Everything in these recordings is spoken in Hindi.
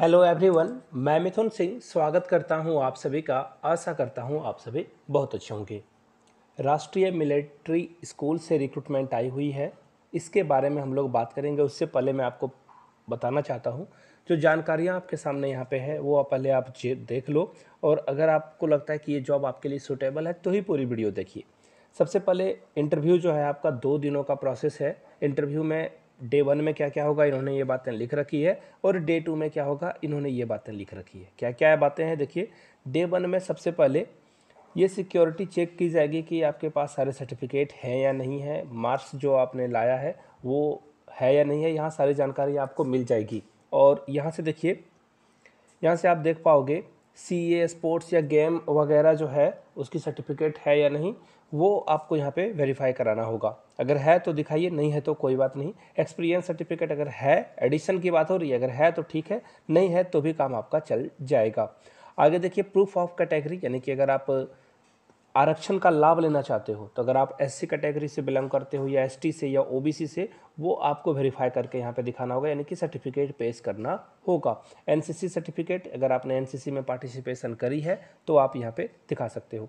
हेलो एवरीवन मैं मिथुन सिंह स्वागत करता हूं आप सभी का आशा करता हूं आप सभी बहुत अच्छे होंगे राष्ट्रीय मिलिट्री स्कूल से रिक्रूटमेंट आई हुई है इसके बारे में हम लोग बात करेंगे उससे पहले मैं आपको बताना चाहता हूं जो जानकारियां आपके सामने यहाँ पे है वो आप पहले आप देख लो और अगर आपको लगता है कि ये जॉब आपके लिए सूटेबल है तो ही पूरी वीडियो देखिए सबसे पहले इंटरव्यू जो है आपका दो दिनों का प्रोसेस है इंटरव्यू में डे वन में क्या क्या होगा इन्होंने ये बातें लिख रखी है और डे टू में क्या होगा इन्होंने ये बातें लिख रखी है क्या क्या बातें हैं देखिए डे वन में सबसे पहले ये सिक्योरिटी चेक की जाएगी कि आपके पास सारे सर्टिफिकेट हैं या नहीं है मार्क्स जो आपने लाया है वो है या नहीं है यहाँ सारी जानकारी आपको मिल जाएगी और यहाँ से देखिए यहाँ से आप देख पाओगे सी ए स्पोर्ट्स या गेम वगैरह जो है उसकी सर्टिफिकेट है या नहीं वो आपको यहाँ पे वेरीफाई कराना होगा अगर है तो दिखाइए नहीं है तो कोई बात नहीं एक्सपीरियंस सर्टिफिकेट अगर है एडिशन की बात हो रही है अगर है तो ठीक है नहीं है तो भी काम आपका चल जाएगा आगे देखिए प्रूफ ऑफ कैटेगरी यानी कि अगर आप आरक्षण का लाभ लेना चाहते हो तो अगर आप एस कैटेगरी से बिलोंग करते हो या एसटी से या ओबीसी से वो आपको वेरीफाई करके यहाँ पे दिखाना होगा यानी कि सर्टिफिकेट पेश करना होगा एनसीसी सर्टिफिकेट अगर आपने एनसीसी में पार्टिसिपेशन करी है तो आप यहाँ पे दिखा सकते हो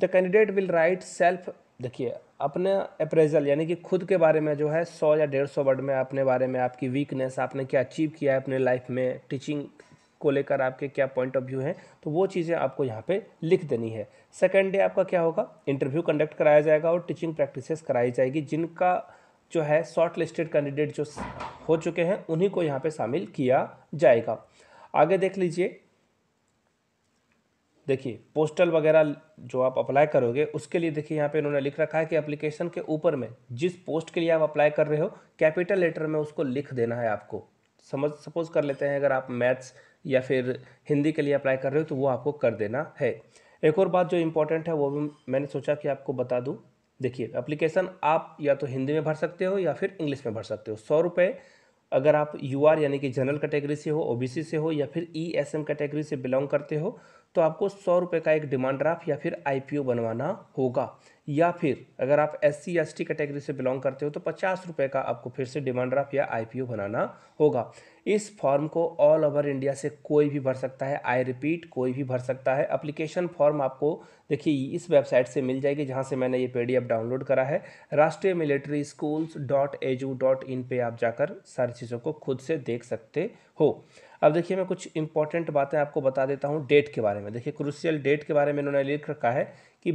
the candidate will write self देखिए अपने अप्रेजल यानी कि खुद के बारे में जो है सौ या डेढ़ सौ वर्ड में अपने बारे में आपकी वीकनेस आपने क्या अचीव किया है अपने लाइफ में टीचिंग को लेकर आपके क्या पॉइंट ऑफ व्यू हैं तो वो चीज़ें आपको यहाँ पे लिख देनी है सेकेंड डे आपका क्या होगा इंटरव्यू कंडक्ट कराया जाएगा और टीचिंग प्रैक्टिसेस कराई जाएगी जिनका जो है शॉर्ट लिस्टेड कैंडिडेट जो हो चुके हैं उन्हीं को यहाँ पर शामिल किया जाएगा आगे देख लीजिए देखिए पोस्टल वगैरह जो आप अप्लाई करोगे उसके लिए देखिए यहाँ पे इन्होंने लिख रखा है कि एप्लीकेशन के ऊपर में जिस पोस्ट के लिए आप अप्लाई कर रहे हो कैपिटल लेटर में उसको लिख देना है आपको समझ सपोज कर लेते हैं अगर आप मैथ्स या फिर हिंदी के लिए अप्लाई कर रहे हो तो वो आपको कर देना है एक और बात जो इम्पोर्टेंट है वो भी मैंने सोचा कि आपको बता दूँ देखिए अप्लीकेशन आप या तो हिंदी में भर सकते हो या फिर इंग्लिश में भर सकते हो सौ रुपये अगर आप यू आर यानी कि जनरल कैटेगरी से हो सी से हो या फिर ई एस एम कैटेगरी से बिलोंग करते हो तो आपको सौ रुपये का एक डिमांड ड्राफ्ट या फिर आई पी ओ बनवाना होगा या फिर अगर आप S C S T category से बिलोंग करते हो तो पचास रुपये का आपको फिर से डिमांड ड्राफ्ट या आई बनाना होगा इस फॉर्म को ऑल ओवर इंडिया से कोई भी भर सकता है आई रिपीट कोई भी भर सकता है अप्लीकेशन फॉर्म आपको देखिए इस वेबसाइट से मिल जाएगी जहाँ से मैंने ये एफ डाउनलोड करा है Rashtriya military schools dot edu dot in पर आप जाकर सारी चीज़ों को खुद से देख सकते हो अब देखिए मैं कुछ इंपॉर्टेंट बातें आपको बता देता हूँ डेट के बारे में देखिए क्रूशियल डेट के बारे में इन्होंने लिख रखा है कि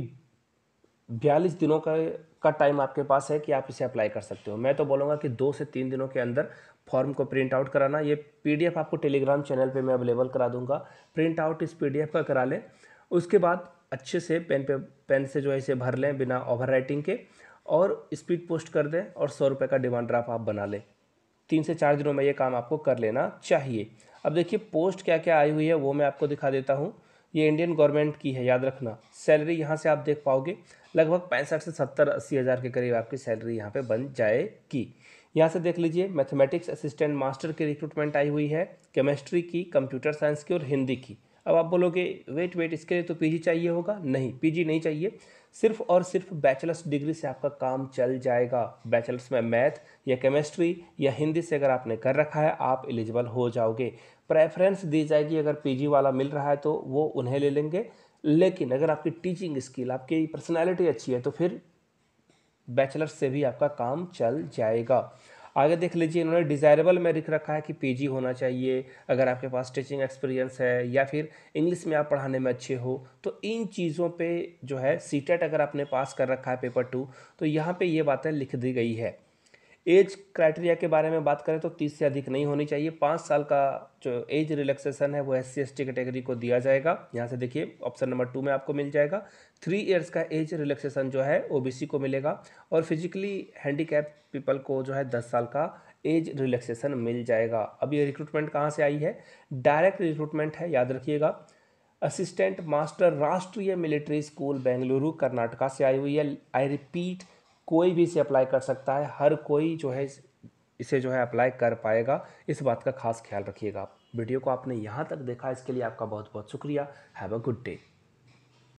बयालीस दिनों का का टाइम आपके पास है कि आप इसे अप्लाई कर सकते हो मैं तो बोलूँगा कि दो से तीन दिनों के अंदर फॉर्म को प्रिंट आउट कराना ये पीडीएफ आपको टेलीग्राम चैनल पे मैं अवेलेबल करा दूंगा प्रिंट आउट इस पीडीएफ का करा लें उसके बाद अच्छे से पेन पे पेन से जो है इसे भर लें बिना ओवर राइटिंग के और स्पीड पोस्ट कर दें और सौ रुपये का डिमांड ड्राफ्ट आप बना लें तीन से चार दिनों में ये काम आपको कर लेना चाहिए अब देखिए पोस्ट क्या क्या आई हुई है वो मैं आपको दिखा देता हूँ ये इंडियन गवर्नमेंट की है याद रखना सैलरी यहाँ से आप देख पाओगे लगभग पैंसठ से सत्तर अस्सी हज़ार के करीब आपकी सैलरी यहाँ पे बन जाएगी यहाँ से देख लीजिए मैथमेटिक्स असिस्टेंट मास्टर की रिक्रूटमेंट आई हुई है केमिस्ट्री की कंप्यूटर साइंस की और हिंदी की अब आप बोलोगे वेट वेट इसके लिए तो पीजी चाहिए होगा नहीं पीजी नहीं चाहिए सिर्फ और सिर्फ बैचलर्स डिग्री से आपका काम चल जाएगा बैचलर्स में मैथ या केमिस्ट्री या हिंदी से अगर आपने कर रखा है आप एलिजिबल हो जाओगे प्रेफरेंस दी जाएगी अगर पीजी वाला मिल रहा है तो वो उन्हें ले लेंगे लेकिन अगर आपकी टीचिंग स्किल आपकी पर्सनैलिटी अच्छी है तो फिर बैचलर्स से भी आपका काम चल जाएगा आगे देख लीजिए इन्होंने डिज़ायरेबल में लिख रखा है कि पीजी होना चाहिए अगर आपके पास टीचिंग एक्सपीरियंस है या फिर इंग्लिश में आप पढ़ाने में अच्छे हो तो इन चीज़ों पे जो है सी e अगर आपने पास कर रखा है पेपर टू तो यहाँ पे ये बातें लिख दी गई है एज क्राइटेरिया के बारे में बात करें तो तीस से अधिक नहीं होनी चाहिए पाँच साल का जो एज रिलैक्सेशन है वो एस सी कैटेगरी को दिया जाएगा यहाँ से देखिए ऑप्शन नंबर टू में आपको मिल जाएगा थ्री इयर्स का एज रिलैक्सेशन जो है ओ को मिलेगा और फिजिकली हैंडीकैप पीपल को जो है दस साल का एज रिलैक्सेशन मिल जाएगा अब ये रिक्रूटमेंट कहाँ से आई है डायरेक्ट रिक्रूटमेंट है याद रखिएगा assistant master Rashtriya military school Bengaluru Karnataka से आई हुई है आई रिपीट कोई भी इसे अप्लाई कर सकता है हर कोई जो है इसे जो है अप्लाई कर पाएगा इस बात का खास ख्याल रखिएगा वीडियो को आपने यहाँ तक देखा इसके लिए आपका बहुत बहुत शुक्रिया हैव अ गुड डे